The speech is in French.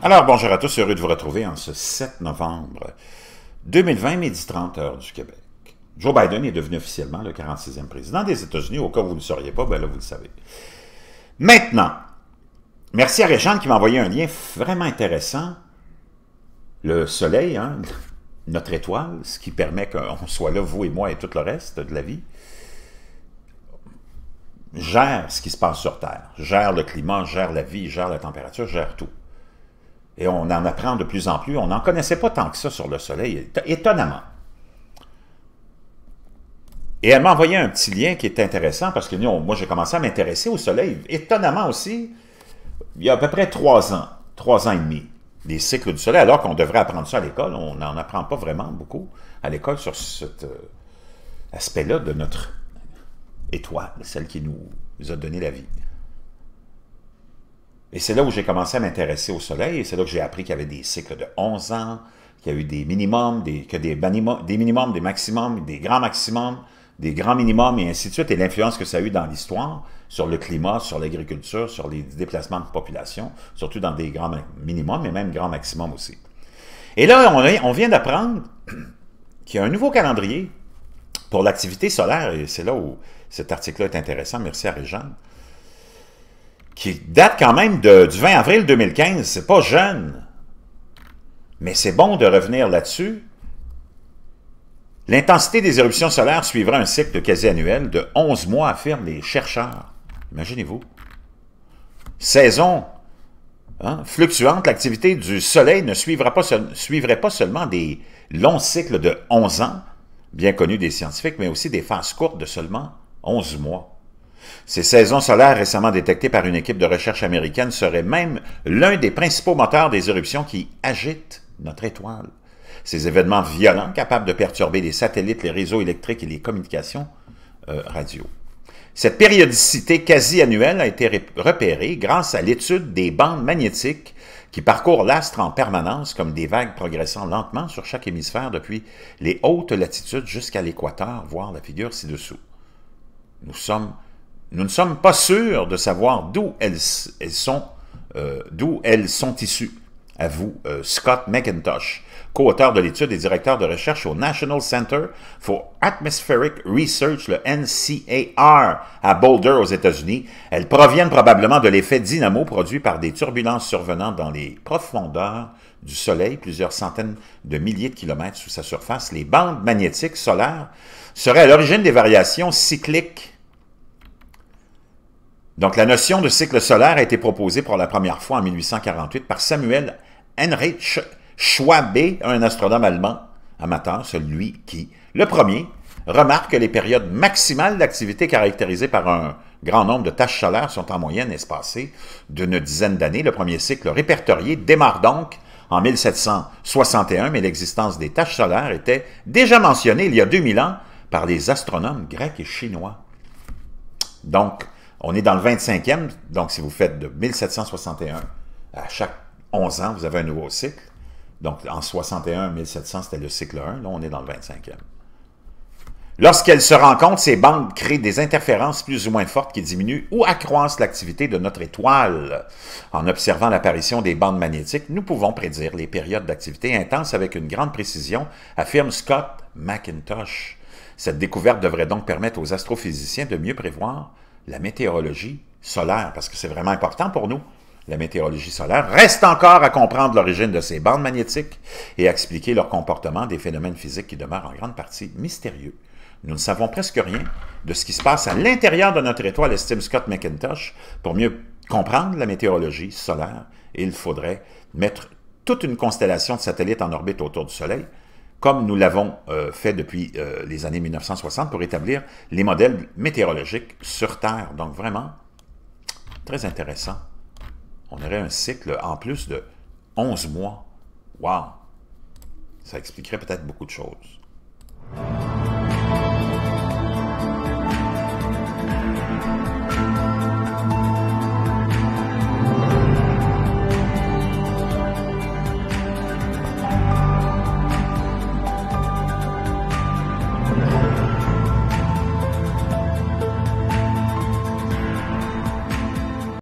Alors, bonjour à tous, heureux de vous retrouver en ce 7 novembre 2020, midi 30 heures du Québec. Joe Biden est devenu officiellement le 46e président des États-Unis. Au cas où vous ne le sauriez pas, ben là, vous le savez. Maintenant, merci à Réjean qui m'a envoyé un lien vraiment intéressant. Le soleil, hein, notre étoile, ce qui permet qu'on soit là, vous et moi et tout le reste de la vie, gère ce qui se passe sur Terre, gère le climat, gère la vie, gère la température, gère tout et on en apprend de plus en plus. On n'en connaissait pas tant que ça sur le soleil, étonnamment. Et elle m'a envoyé un petit lien qui est intéressant parce que moi, j'ai commencé à m'intéresser au soleil, étonnamment aussi, il y a à peu près trois ans, trois ans et demi, des cycles du soleil, alors qu'on devrait apprendre ça à l'école. On n'en apprend pas vraiment beaucoup à l'école sur cet euh, aspect-là de notre étoile, celle qui nous a donné la vie. Et c'est là où j'ai commencé à m'intéresser au soleil, et c'est là que j'ai appris qu'il y avait des cycles de 11 ans, qu'il y a eu des minimums, des, des maximums, des grands maximums, des grands minimums, et ainsi de suite, et l'influence que ça a eu dans l'histoire, sur le climat, sur l'agriculture, sur les déplacements de population, surtout dans des grands minimums, mais même grands maximums aussi. Et là, on, vient d'apprendre qu'il y a un nouveau calendrier pour l'activité solaire, et c'est là où cet article-là est intéressant, merci à Réjeanne qui date quand même de, du 20 avril 2015. C'est pas jeune. Mais c'est bon de revenir là-dessus. L'intensité des éruptions solaires suivra un cycle quasi-annuel de 11 mois, affirment les chercheurs. Imaginez-vous. Saison hein, fluctuante, l'activité du Soleil ne suivra pas suivrait pas seulement des longs cycles de 11 ans, bien connus des scientifiques, mais aussi des phases courtes de seulement 11 mois. Ces saisons solaires récemment détectées par une équipe de recherche américaine seraient même l'un des principaux moteurs des éruptions qui agitent notre étoile. Ces événements violents capables de perturber les satellites, les réseaux électriques et les communications euh, radio. Cette périodicité quasi annuelle a été repérée grâce à l'étude des bandes magnétiques qui parcourent l'astre en permanence comme des vagues progressant lentement sur chaque hémisphère depuis les hautes latitudes jusqu'à l'équateur, voir la figure ci-dessous. Nous sommes nous ne sommes pas sûrs de savoir d'où elles, sont, euh, d'où elles sont issues, avoue vous, euh, Scott McIntosh, co-auteur de l'étude et directeur de recherche au National Center for Atmospheric Research, le NCAR, à Boulder, aux États-Unis. Elles proviennent probablement de l'effet dynamo produit par des turbulences survenant dans les profondeurs du Soleil, plusieurs centaines de milliers de kilomètres sous sa surface. Les bandes magnétiques solaires seraient à l'origine des variations cycliques donc, la notion de cycle solaire a été proposée pour la première fois en 1848 par Samuel Heinrich Schwabe, un astronome allemand amateur, celui qui, le premier, remarque que les périodes maximales d'activité caractérisées par un grand nombre de tâches solaires sont en moyenne espacées d'une dizaine d'années. Le premier cycle répertorié démarre donc en 1761, mais l'existence des tâches solaires était déjà mentionnée il y a 2000 ans par les astronomes grecs et chinois. Donc, on est dans le 25e, donc si vous faites de 1761 à chaque 11 ans, vous avez un nouveau cycle. Donc en 61, 1700, c'était le cycle 1. Là, on est dans le 25e. Lorsqu'elles se rencontrent, ces bandes créent des interférences plus ou moins fortes qui diminuent ou accroissent l'activité de notre étoile. En observant l'apparition des bandes magnétiques, nous pouvons prédire les périodes d'activité intense avec une grande précision, affirme Scott McIntosh. Cette découverte devrait donc permettre aux astrophysiciens de mieux prévoir la météorologie solaire, parce que c'est vraiment important pour nous, la météorologie solaire, reste encore à comprendre l'origine de ces bandes magnétiques et à expliquer leur comportement des phénomènes physiques qui demeurent en grande partie mystérieux. Nous ne savons presque rien de ce qui se passe à l'intérieur de notre étoile, estime Scott McIntosh. Pour mieux comprendre la météorologie solaire, il faudrait mettre toute une constellation de satellites en orbite autour du Soleil, comme nous l'avons euh, fait depuis euh, les années 1960 pour établir les modèles météorologiques sur Terre. Donc vraiment, très intéressant. On aurait un cycle en plus de 11 mois. Wow! Ça expliquerait peut-être beaucoup de choses.